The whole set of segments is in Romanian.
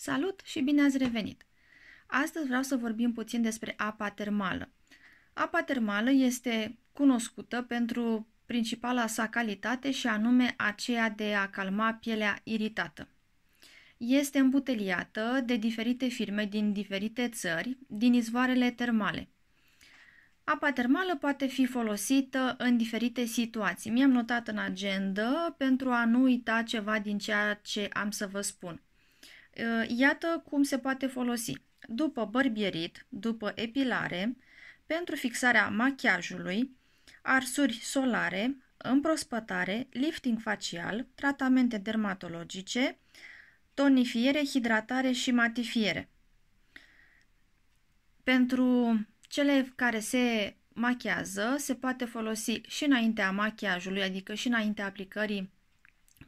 Salut și bine ați revenit! Astăzi vreau să vorbim puțin despre apa termală. Apa termală este cunoscută pentru principala sa calitate și anume aceea de a calma pielea iritată. Este îmbuteliată de diferite firme din diferite țări, din izvoarele termale. Apa termală poate fi folosită în diferite situații. Mi-am notat în agenda pentru a nu uita ceva din ceea ce am să vă spun. Ă, iată cum se poate folosi. După bărbierit, după epilare, pentru fixarea machiajului, arsuri solare, împrospătare, lifting facial, tratamente dermatologice, tonifiere, hidratare și matifiere. Pentru cele care se machiază, se poate folosi și înaintea machiajului, adică și înaintea aplicării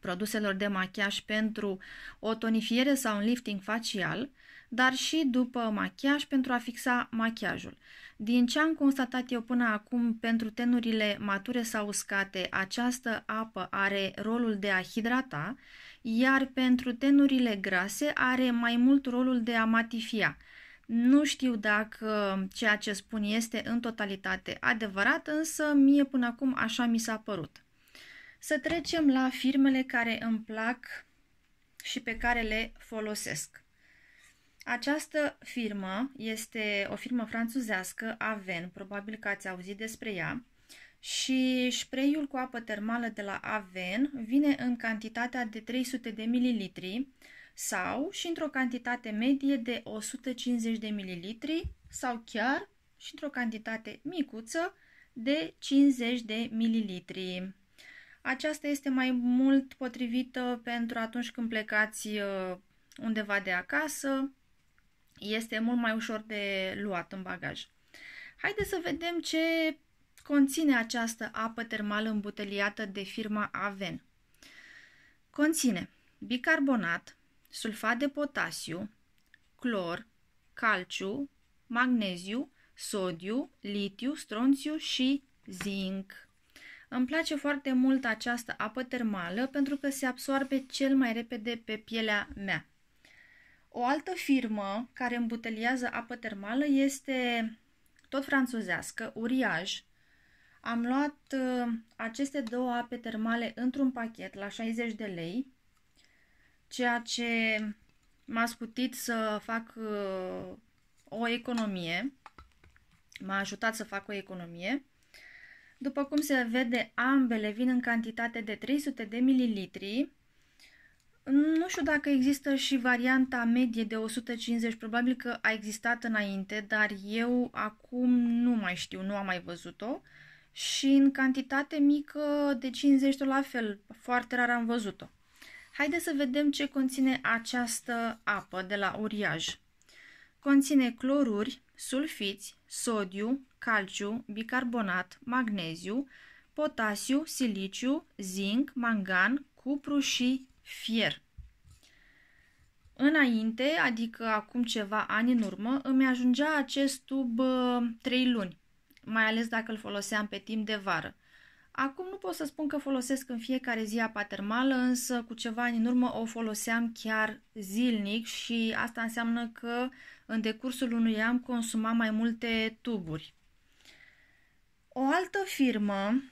produselor de machiaj pentru o tonifiere sau un lifting facial, dar și după machiaj pentru a fixa machiajul. Din ce am constatat eu până acum, pentru tenurile mature sau uscate, această apă are rolul de a hidrata, iar pentru tenurile grase are mai mult rolul de a matifia. Nu știu dacă ceea ce spun este în totalitate adevărat, însă mie până acum așa mi s-a părut. Să trecem la firmele care îmi plac și pe care le folosesc. Această firmă este o firmă franțuzească, Aven, probabil că ați auzit despre ea, și spray-ul cu apă termală de la Aven vine în cantitatea de 300 de mililitri sau și într-o cantitate medie de 150 de mililitri sau chiar și într-o cantitate micuță de 50 de mililitri. Aceasta este mai mult potrivită pentru atunci când plecați uh, undeva de acasă. Este mult mai ușor de luat în bagaj. Haideți să vedem ce conține această apă termală îmbuteliată de firma Aven. Conține bicarbonat, sulfat de potasiu, clor, calciu, magneziu, sodiu, litiu, stronțiu și zinc. Îmi place foarte mult această apă termală pentru că se absorbe cel mai repede pe pielea mea. O altă firmă care îmbuteliază apă termală este tot franțuzească, Uriaj. Am luat uh, aceste două ape termale într-un pachet la 60 de lei, ceea ce m-a scutit să fac uh, o economie. M-a ajutat să fac o economie. După cum se vede, ambele vin în cantitate de 300 de mililitri. Nu știu dacă există și varianta medie de 150, probabil că a existat înainte, dar eu acum nu mai știu, nu am mai văzut-o. Și în cantitate mică de 50, la fel, foarte rar am văzut-o. Haideți să vedem ce conține această apă de la uriaj. Conține cloruri, sulfiți, sodiu, calciu, bicarbonat, magneziu, potasiu, siliciu, zinc, mangan, cupru și fier. Înainte, adică acum ceva ani în urmă, îmi ajungea acest tub 3 uh, luni, mai ales dacă îl foloseam pe timp de vară. Acum nu pot să spun că folosesc în fiecare zi apa termală, însă cu ceva ani în urmă o foloseam chiar zilnic și asta înseamnă că în decursul unui an consumat mai multe tuburi. O altă firmă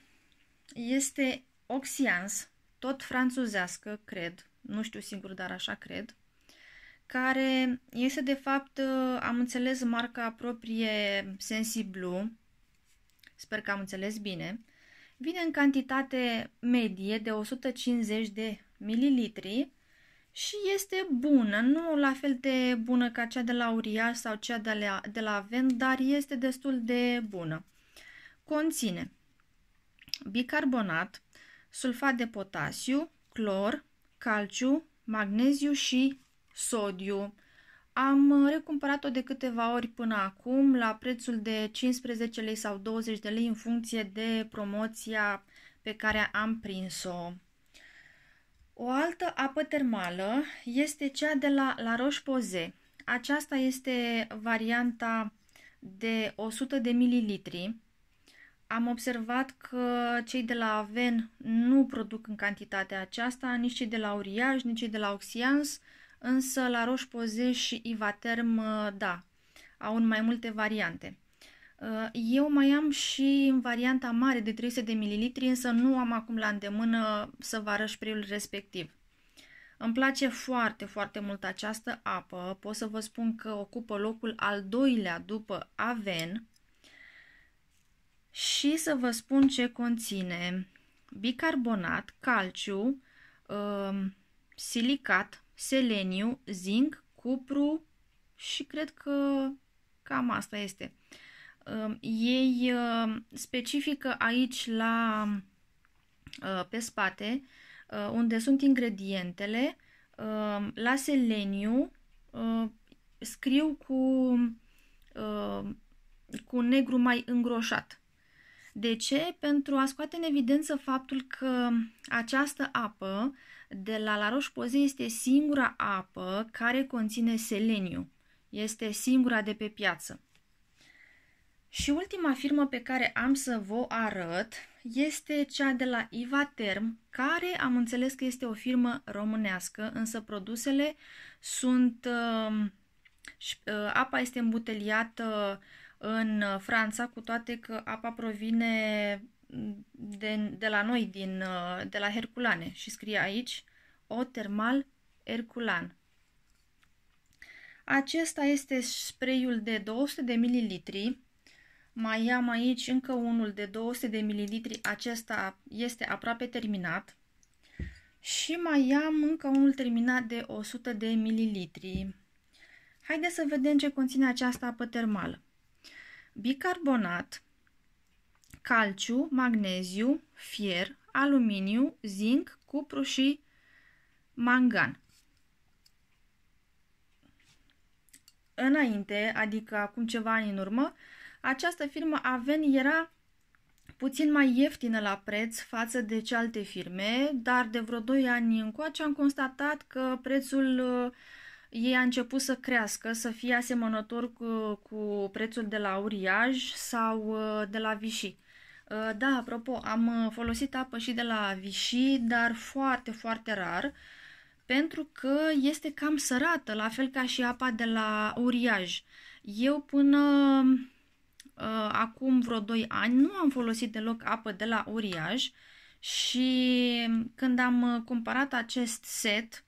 este Oxians, tot franțuzească, cred, nu știu singur, dar așa cred, care este de fapt, am înțeles, marca proprie Sensiblu, sper că am înțeles bine, vine în cantitate medie de 150 de mililitri și este bună, nu la fel de bună ca cea de la Uriaș sau cea de la, de la dar este destul de bună. Conține bicarbonat, sulfat de potasiu, clor, calciu, magneziu și sodiu. Am uh, recumpărat-o de câteva ori până acum la prețul de 15 lei sau 20 de lei în funcție de promoția pe care am prins-o. O altă apă termală este cea de la La Roche-Posay. Aceasta este varianta de 100 de mililitri am observat că cei de la Aven nu produc în cantitatea aceasta, nici cei de la Uriaj, nici cei de la Oxians, însă la Roșpoze și Ivaterm, uh, da, au în mai multe variante. Uh, eu mai am și în varianta mare de 300 de ml, însă nu am acum la îndemână să vă arăt spreiul respectiv. Îmi place foarte, foarte mult această apă. Pot să vă spun că ocupă locul al doilea după Aven și să vă spun ce conține bicarbonat, calciu, um, silicat, seleniu, zinc, cupru și cred că cam asta este. Um, ei um, specifică aici la uh, pe spate uh, unde sunt ingredientele. La seleniu uh, scriu cu cu negru mai îngroșat. De ce? Pentru a scoate în evidență faptul că această apă de la La Roche-Posay este singura apă care conține seleniu. Este singura de pe piață. Și ultima firmă pe care am să vă arăt este cea de la Iva Term, care am înțeles că este o firmă românească, însă produsele sunt... Uh, uh apa este îmbuteliată uh, în uh, Franța, cu toate că apa provine de, de la noi, din, uh, de la Herculane. Și scrie aici, o termal Herculan. Acesta este spreiul de 200 de mililitri. Mai am aici încă unul de 200 de mililitri. Acesta este aproape terminat. Și mai am încă unul terminat de 100 de mililitri. Haideți să vedem ce conține această apă termală bicarbonat, calciu, magneziu, fier, aluminiu, zinc, cupru și mangan. Înainte, adică acum ceva ani în urmă, această firmă Aven era puțin mai ieftină la preț față de cealte firme, dar de vreo 2 ani încoace am constatat că prețul uh, ei a început să crească, să fie asemănător cu, cu prețul de la Uriaj sau uh, de la Vichy. Uh, da, apropo, am uh, folosit apă și de la Vichy, dar foarte, foarte rar, pentru că este cam sărată, la fel ca și apa de la Uriaj. Eu până uh, acum vreo 2 ani nu am folosit deloc apă de la Uriaj și când am cumpărat acest set,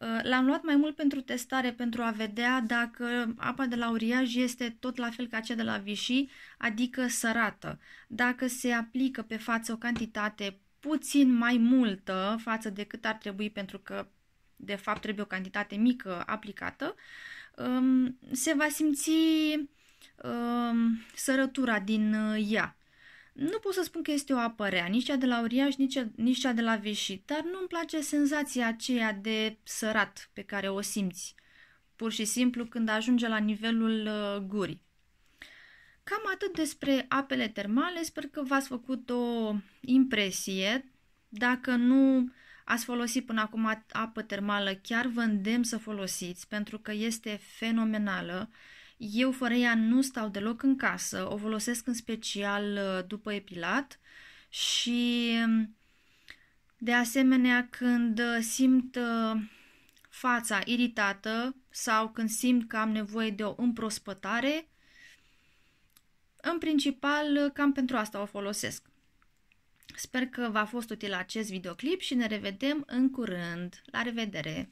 Uh, l-am luat mai mult pentru testare, pentru a vedea dacă apa de la uriaj este tot la fel ca cea de la Vichy, adică sărată. Dacă se aplică pe față o cantitate puțin mai multă față de cât ar trebui, pentru că de fapt trebuie o cantitate mică aplicată, um, se va simți um, sărătura din uh, ea. Nu pot să spun că este o apă rea, nici cea de la uriaș, nici cea, nici cea de la vișit, dar nu-mi place senzația aceea de sărat pe care o simți, pur și simplu când ajunge la nivelul uh, gurii. Cam atât despre apele termale, sper că v-ați făcut o impresie. Dacă nu ați folosit până acum apă termală, chiar vă îndemn să folosiți, pentru că este fenomenală. Uh, eu fără ea nu stau deloc în casă, o folosesc în special uh, după epilat și um, de asemenea când uh, simt uh, fața iritată sau când simt că am nevoie de o împrospătare, în principal cam pentru asta o folosesc. Sper că v-a fost util acest videoclip și ne revedem în curând. La revedere!